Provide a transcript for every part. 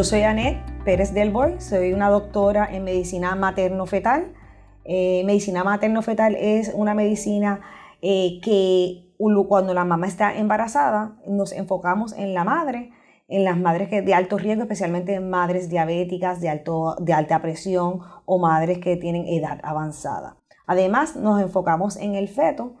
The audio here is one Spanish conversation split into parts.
Yo soy Anet Pérez Delboy, soy una doctora en medicina materno-fetal. Eh, medicina materno-fetal es una medicina eh, que cuando la mamá está embarazada nos enfocamos en la madre, en las madres de alto riesgo, especialmente en madres diabéticas de, alta presión o madres que tienen edad avanzada. Además, nos enfocamos en el feto,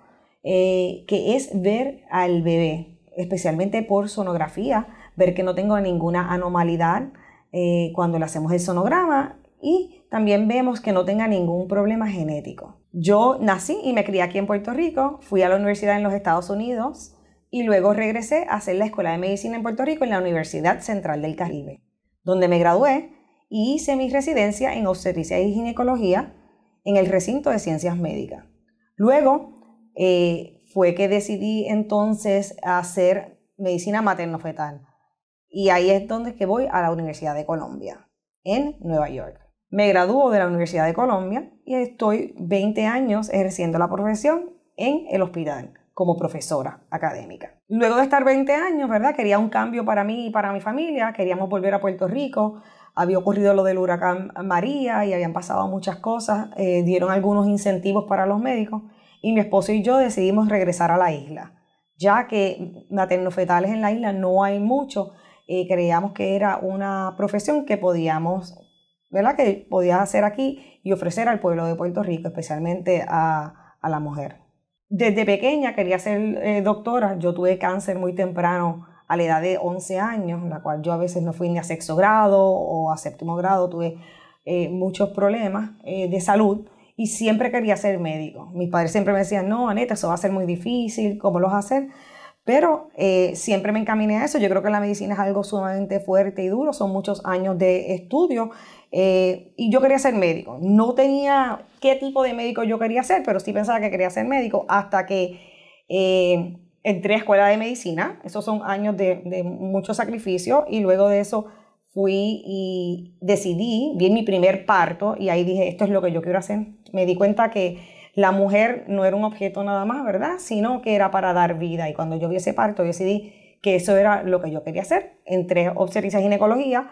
eh, que es ver al bebé, especialmente por sonografía ver que no tengo ninguna anomalidad eh, cuando le hacemos el sonograma y también vemos que no tenga ningún problema genético. Yo nací y me crié aquí en Puerto Rico, fui a la universidad en los Estados Unidos y luego regresé a hacer la Escuela de Medicina en Puerto Rico en la Universidad Central del Caribe, donde me gradué y hice mi residencia en obstetricia y ginecología en el recinto de ciencias médicas. Luego eh, fue que decidí entonces hacer medicina materno-fetal y ahí es donde que voy a la Universidad de Colombia, en Nueva York. Me graduó de la Universidad de Colombia y estoy 20 años ejerciendo la profesión en el hospital como profesora académica. Luego de estar 20 años, ¿verdad? Quería un cambio para mí y para mi familia, queríamos volver a Puerto Rico, había ocurrido lo del huracán María y habían pasado muchas cosas, eh, dieron algunos incentivos para los médicos y mi esposo y yo decidimos regresar a la isla, ya que maternofetales fetales en la isla no hay mucho, eh, creíamos que era una profesión que podíamos, ¿verdad? Que podías hacer aquí y ofrecer al pueblo de Puerto Rico, especialmente a, a la mujer. Desde pequeña quería ser eh, doctora, yo tuve cáncer muy temprano a la edad de 11 años, en la cual yo a veces no fui ni a sexto grado o a séptimo grado, tuve eh, muchos problemas de salud y siempre quería ser médico. Mis padres siempre me decían, no, Aneta, eso va a ser muy difícil, ¿cómo lo vas a hacer? Pero eh, siempre me encaminé a eso. Yo creo que la medicina es algo sumamente fuerte y duro. Son muchos años de estudio. Eh, y yo quería ser médico. No tenía qué tipo de médico yo quería ser, pero sí pensaba que quería ser médico hasta que eh, entré a escuela de medicina. Esos son años de, de mucho sacrificio. Y luego de eso fui y decidí, vi mi primer parto y ahí dije, esto es lo que yo quiero hacer. Me di cuenta que la mujer no era un objeto nada más, ¿verdad? Sino que era para dar vida. Y cuando yo vi ese parto, decidí que eso era lo que yo quería hacer. entre obstetricia y ginecología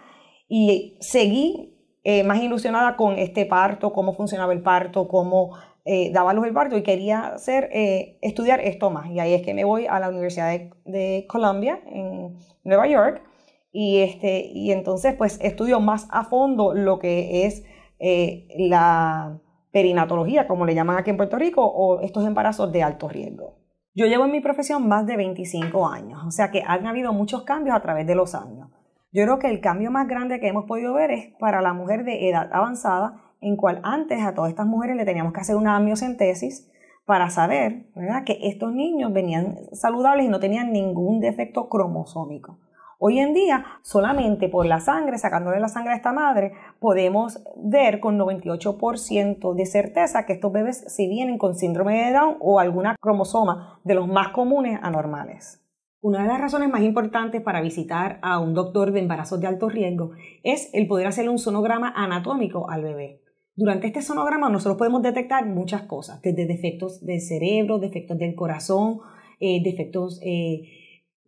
y seguí eh, más ilusionada con este parto, cómo funcionaba el parto, cómo eh, daba luz el parto y quería hacer, eh, estudiar esto más. Y ahí es que me voy a la Universidad de, Colombia, Columbia en Nueva York y, este, y entonces pues estudio más a fondo lo que es la perinatología, como le llaman aquí en Puerto Rico, o estos embarazos de alto riesgo. Yo llevo en mi profesión más de 25 años, o sea que han habido muchos cambios a través de los años. Yo creo que el cambio más grande que hemos podido ver es para la mujer de edad avanzada, en cual antes a todas estas mujeres le teníamos que hacer una amniocentesis para saber ¿verdad? que estos niños venían saludables y no tenían ningún defecto cromosómico. Hoy en día, solamente por la sangre, sacándole la sangre a esta madre, podemos ver con 98% de certeza que estos bebés si vienen con síndrome de Down o alguna cromosoma de los más comunes anormales. Una de las razones más importantes para visitar a un doctor de embarazos de alto riesgo es el poder hacerle un sonograma anatómico al bebé. Durante este sonograma nosotros podemos detectar muchas cosas, desde defectos del cerebro, defectos del corazón, eh, defectos eh,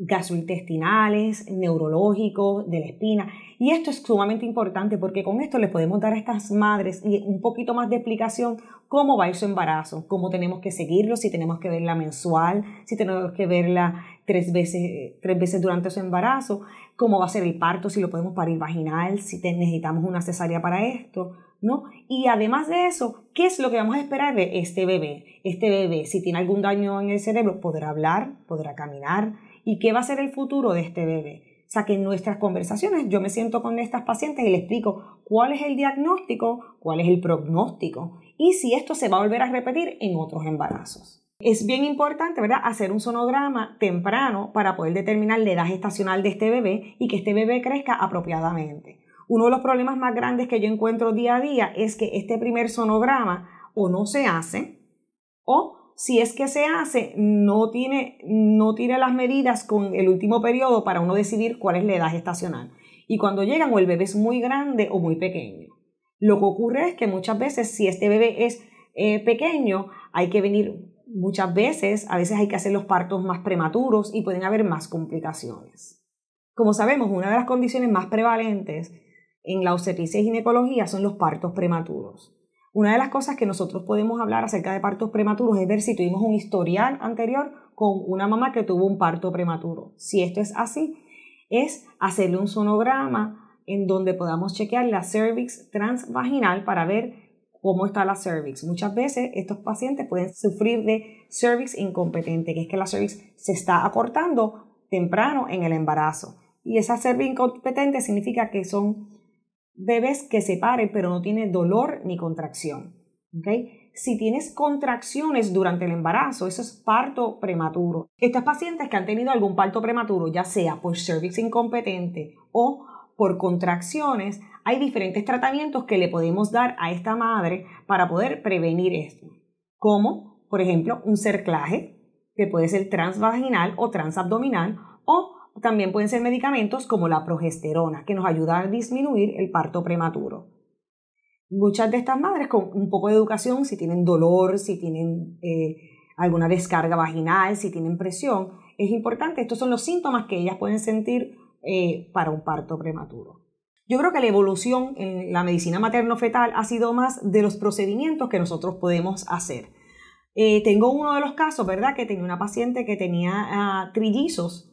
gastrointestinales, neurológicos, de la espina. Y esto es sumamente importante porque con esto les podemos dar a estas madres un poquito más de explicación cómo va su embarazo, cómo tenemos que seguirlo, si tenemos que verla mensual, si tenemos que verla tres veces, tres veces durante su embarazo, cómo va a ser el parto, si lo podemos parir vaginal, si necesitamos una cesárea para esto y además de eso, ¿qué es lo que vamos a esperar de este bebé? Este bebé, si tiene algún daño en el cerebro, podrá hablar, podrá caminar. ¿Y qué va a ser el futuro de este bebé? O sea, que en nuestras conversaciones yo me siento con estas pacientes y les explico cuál es el diagnóstico, cuál es el prognóstico y si esto se va a volver a repetir en otros embarazos. Es bien importante, ¿verdad?, hacer un sonograma temprano para poder determinar la edad gestacional de este bebé y que este bebé crezca apropiadamente. Uno de los problemas más grandes que yo encuentro día a día es que este primer sonograma o no se hace o si es que se hace, no tiene, no tiene las medidas con el último periodo para uno decidir cuál es la edad estacional. Y cuando llegan o el bebé es muy grande o muy pequeño. Lo que ocurre es que muchas veces si este bebé es eh, pequeño, hay que venir muchas veces, a veces hay que hacer los partos más prematuros y pueden haber más complicaciones. Como sabemos, una de las condiciones más prevalentes en la obstetricia y ginecología son los partos prematuros. Una de las cosas que nosotros podemos hablar acerca de partos prematuros es ver si tuvimos un historial anterior con una mamá que tuvo un parto prematuro. Si esto es así, es hacerle un sonograma en donde podamos chequear la cervix transvaginal para ver cómo está la cervix. Muchas veces estos pacientes pueden sufrir de cervix incompetente, que es que la cervix se está acortando temprano en el embarazo. Y esa cervix incompetente significa que son bebés que se paren pero no tiene dolor ni contracción. Si tienes contracciones durante el embarazo, eso es parto prematuro. Estas pacientes que han tenido algún parto prematuro, ya sea por cervix incompetente o por contracciones, hay diferentes tratamientos que le podemos dar a esta madre para poder prevenir esto. Como, por ejemplo, un cerclaje, que puede ser transvaginal o transabdominal, o también pueden ser medicamentos como la progesterona, que nos ayuda a disminuir el parto prematuro. Muchas de estas madres con un poco de educación, si tienen dolor, si tienen eh, alguna descarga vaginal, si tienen presión, es importante. Estos son los síntomas que ellas pueden sentir eh, para un parto prematuro. Yo creo que la evolución en la medicina materno-fetal ha sido más de los procedimientos que nosotros podemos hacer. Eh, tengo uno de los casos, ¿verdad?, que tenía una paciente que tenía ah, trillizos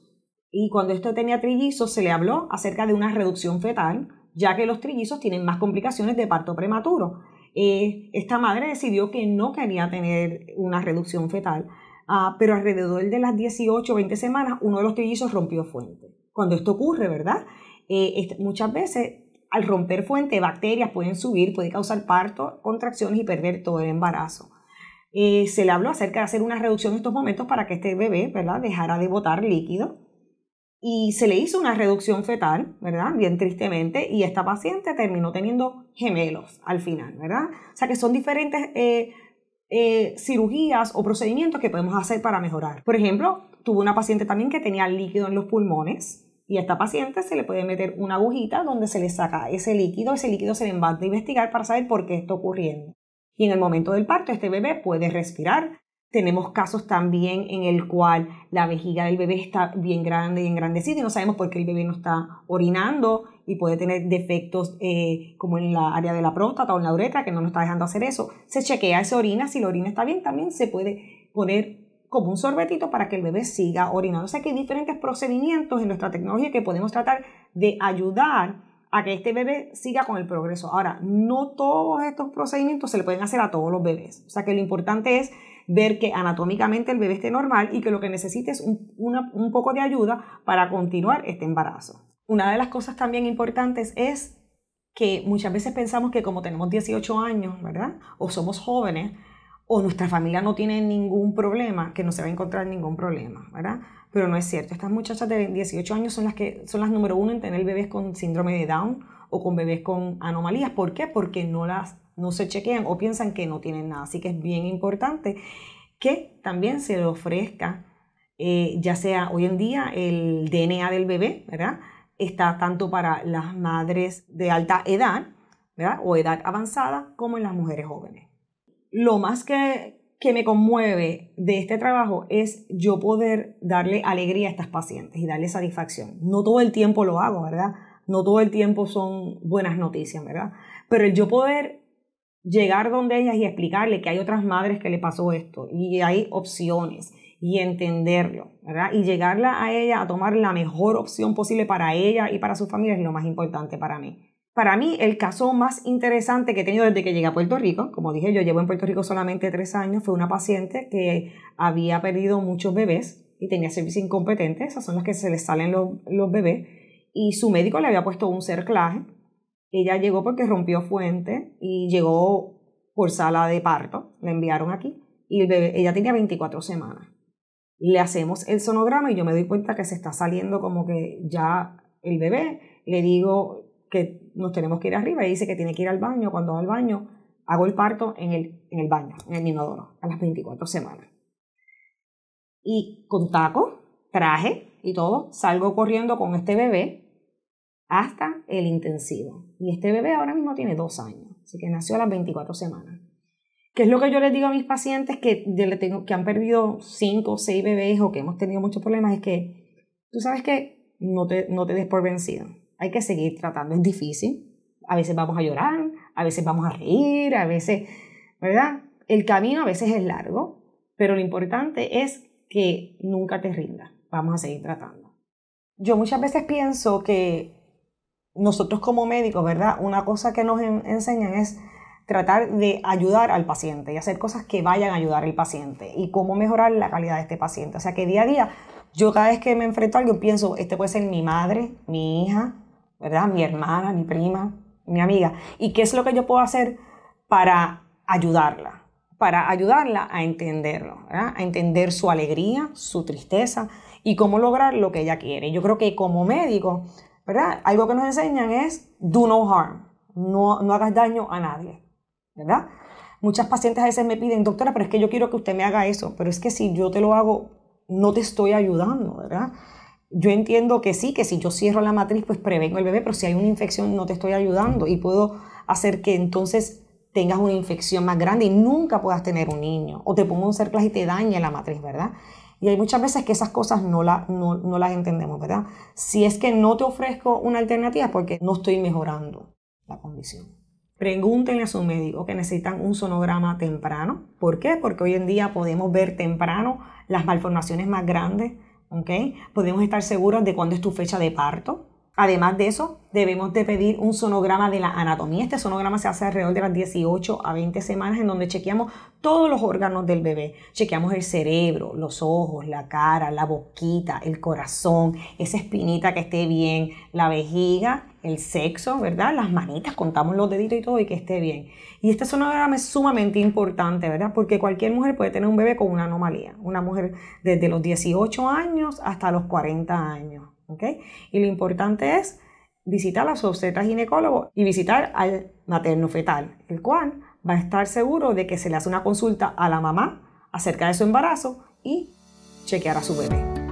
y cuando esto tenía trillizos, se le habló acerca de una reducción fetal, ya que los trillizos tienen más complicaciones de parto prematuro. Eh, esta madre decidió que no quería tener una reducción fetal, ah, pero alrededor de las 18 o 20 semanas, uno de los trillizos rompió fuente. Cuando esto ocurre, ¿verdad? Eh, este, muchas veces al romper fuente, bacterias pueden subir, puede causar parto, contracciones y perder todo el embarazo. Eh, se le habló acerca de hacer una reducción en estos momentos para que este bebé ¿verdad? dejara de botar líquido y se le hizo una reducción fetal, ¿verdad? Bien tristemente, y esta paciente terminó teniendo gemelos al final, ¿verdad? O sea que son diferentes eh, eh, cirugías o procedimientos que podemos hacer para mejorar. Por ejemplo, tuvo una paciente también que tenía líquido en los pulmones. Y a esta paciente se le puede meter una agujita donde se le saca ese líquido, ese líquido se le va a investigar para saber por qué está ocurriendo. Y en el momento del parto este bebé puede respirar, tenemos casos también en el cual la vejiga del bebé está bien grande y engrandecida y no sabemos por qué el bebé no está orinando y puede tener defectos eh, como en la área de la próstata o en la uretra que no nos está dejando hacer eso. Se chequea esa orina, si la orina está bien también se puede poner como un sorbetito para que el bebé siga orinando. O sea que hay diferentes procedimientos en nuestra tecnología que podemos tratar de ayudar a que este bebé siga con el progreso. Ahora, no todos estos procedimientos se le pueden hacer a todos los bebés. O sea que lo importante es ver que anatómicamente el bebé esté normal y que lo que necesite es un, poco de ayuda para continuar este embarazo. Una de las cosas también importantes es que muchas veces pensamos que como tenemos 18 años, ¿verdad? O somos jóvenes, o nuestra familia no tiene ningún problema, que no se va a encontrar ningún problema, ¿verdad? Pero no es cierto. Estas muchachas de 18 años son las que son las número uno en tener bebés con síndrome de Down o con bebés con anomalías. ¿Por qué? Porque no las no se chequean o piensan que no tienen nada. Así que es bien importante que también se le ofrezca, eh, ya sea hoy en día el DNA del bebé, ¿verdad? Está tanto para las madres de alta edad, ¿verdad? O edad avanzada, como en las mujeres jóvenes. Lo más que, que me conmueve de este trabajo es yo poder darle alegría a estas pacientes y darle satisfacción. No todo el tiempo lo hago, ¿verdad? No todo el tiempo son buenas noticias, ¿verdad? Pero el yo poder llegar donde ellas y explicarle que hay otras madres que le pasó esto y hay opciones y entenderlo, ¿verdad? Y llegarla a ella a tomar la mejor opción posible para ella y para su familia es lo más importante para mí. Para mí, el caso más interesante que he tenido desde que llegué a Puerto Rico, como dije, yo llevo en Puerto Rico solamente tres años, fue una paciente que había perdido muchos bebés y tenía servicio incompetente, esas son las que se les salen los bebés, y su médico le había puesto un cerclaje ella llegó porque rompió fuente y llegó por sala de parto, la enviaron aquí, y el bebé, ella tenía 24 semanas. Le hacemos el sonograma y yo me doy cuenta que se está saliendo como que ya el bebé, le digo que nos tenemos que ir arriba y dice que tiene que ir al baño, cuando va al baño, hago el parto en el, en el baño, en el inodoro, a las 24 semanas. Y con taco, traje y todo, salgo corriendo con este bebé hasta el intensivo. Y este bebé ahora mismo tiene dos años, así que nació a las 24 semanas. ¿Qué es lo que yo les digo a mis pacientes que, tengo, que han perdido cinco o seis bebés o que hemos tenido muchos problemas? Es que tú sabes que no te, no te des por vencido. Hay que seguir tratando, es difícil. A veces vamos a llorar, a veces vamos a reír, a veces, ¿verdad? El camino a veces es largo, pero lo importante es que nunca te rindas. Vamos a seguir tratando. Yo muchas veces pienso que nosotros como médicos, ¿verdad? Una cosa que nos enseñan es tratar de ayudar al paciente y hacer cosas que vayan a ayudar al paciente y cómo mejorar la calidad de este paciente. O sea que día a día, yo cada vez que me enfrento a alguien, pienso, este puede ser mi madre, mi hija, ¿verdad? Mi hermana, mi prima, mi amiga. ¿Y qué es lo que yo puedo hacer para ayudarla? Para ayudarla a entenderlo, ¿verdad? A entender su alegría, su tristeza y cómo lograr lo que ella quiere. Yo creo que como médico ¿verdad? Algo que nos enseñan es do no harm, no, no hagas daño a nadie, ¿verdad? Muchas pacientes a veces me piden, doctora, pero es que yo quiero que usted me haga eso, pero es que si yo te lo hago, no te estoy ayudando, ¿verdad? Yo entiendo que sí, que si yo cierro la matriz, pues prevengo el bebé, pero si hay una infección, no te estoy ayudando y puedo hacer que entonces tengas una infección más grande y nunca puedas tener un niño, o te pongo un cerclas y te dañe la matriz, ¿verdad? Y hay muchas veces que esas cosas no, la, las entendemos, ¿verdad? Si es que no te ofrezco una alternativa porque no estoy mejorando la condición. Pregúntenle a su médico que necesitan un sonograma temprano. ¿Por qué? Porque hoy en día podemos ver temprano las malformaciones más grandes, ¿ok? Podemos estar seguros de cuándo es tu fecha de parto, Además de eso, debemos de pedir un sonograma de la anatomía. Este sonograma se hace alrededor de las 18 a 20 semanas en donde chequeamos todos los órganos del bebé. Chequeamos el cerebro, los ojos, la cara, la boquita, el corazón, esa espinita que esté bien, la vejiga, el sexo, ¿verdad? Las manitas, contamos los deditos y todo y que esté bien. Y este sonograma es sumamente importante, ¿verdad? Porque cualquier mujer puede tener un bebé con una anomalía. Una mujer desde los 18 años hasta los 40 años. Y lo importante es visitar a su obstetra ginecólogo y visitar al materno fetal, el cual va a estar seguro de que se le hace una consulta a la mamá acerca de su embarazo y chequear a su bebé.